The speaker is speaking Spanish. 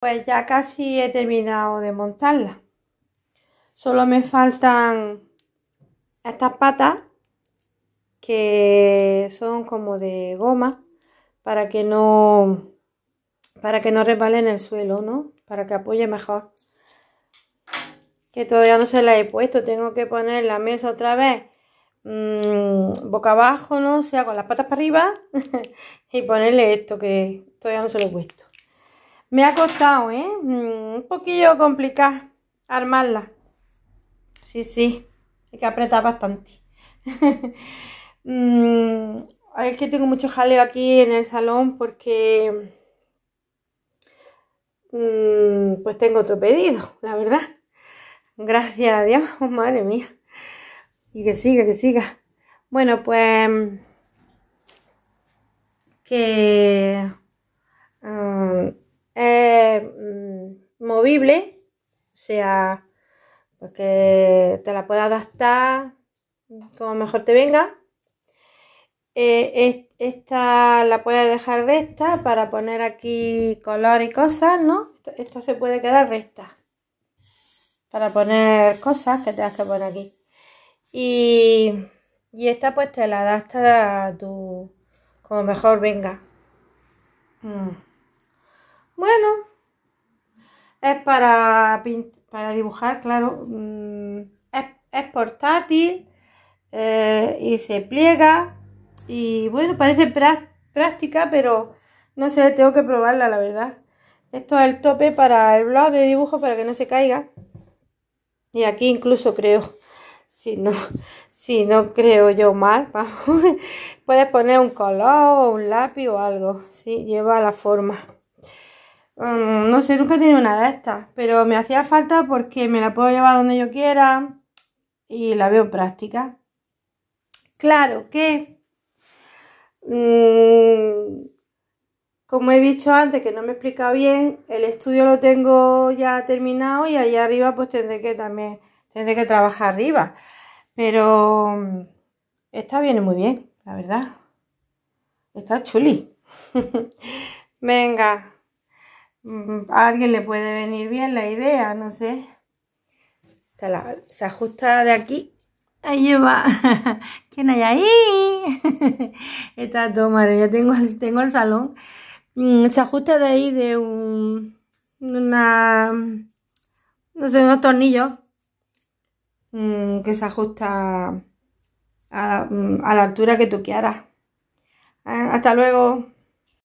Pues ya casi he terminado de montarla. Solo me faltan estas patas que son como de goma para que no para que no en el suelo, ¿no? Para que apoye mejor. Que todavía no se la he puesto, tengo que poner la mesa otra vez mm, boca abajo, ¿no? O sea, con las patas para arriba y ponerle esto que todavía no se lo he puesto. Me ha costado, ¿eh? Mm, un poquillo complicado armarla. Sí, sí. Hay que apretar bastante. Mm, es que tengo mucho jaleo aquí en el salón porque... Mm, pues tengo otro pedido, la verdad. Gracias a Dios, madre mía. Y que siga, que siga. Bueno, pues... Que movible, o sea, porque que te la puedas adaptar como mejor te venga. Eh, esta la puedes dejar recta para poner aquí color y cosas, ¿no? Esto, se puede quedar recta para poner cosas que tengas que poner aquí. Y, esta pues te la adapta a tu como mejor venga. Mm. Bueno, es para, para dibujar, claro. Mm, es, portátil eh, y se pliega. Y bueno, parece práctica, pero no sé, tengo que probarla, la verdad. Esto es el tope para el blog de dibujo para que no se caiga. Y aquí incluso creo, si no, si no creo yo mal, puedes poner un color o un lápiz o algo. si Lleva la forma. Mm, no sé, nunca he tenido una de estas, pero me hacía falta porque me la puedo llevar donde yo quiera y la veo práctica. Claro que, mm, como he dicho antes, que no me explica bien, el estudio lo tengo ya terminado y allá arriba pues tendré que también, tendré que trabajar arriba. Pero está mm, esta viene muy bien, la verdad. Está chuli. Venga a alguien le puede venir bien la idea, no sé. se ajusta de aquí. Ahí lleva. ¿Quién hay ahí? Está todo Ya tengo, tengo el salón. Mm, se ajusta de ahí de un. Una. No sé, unos tornillos. Mm, que se ajusta a, a la mm, altura que tú quieras. Ah, hasta luego.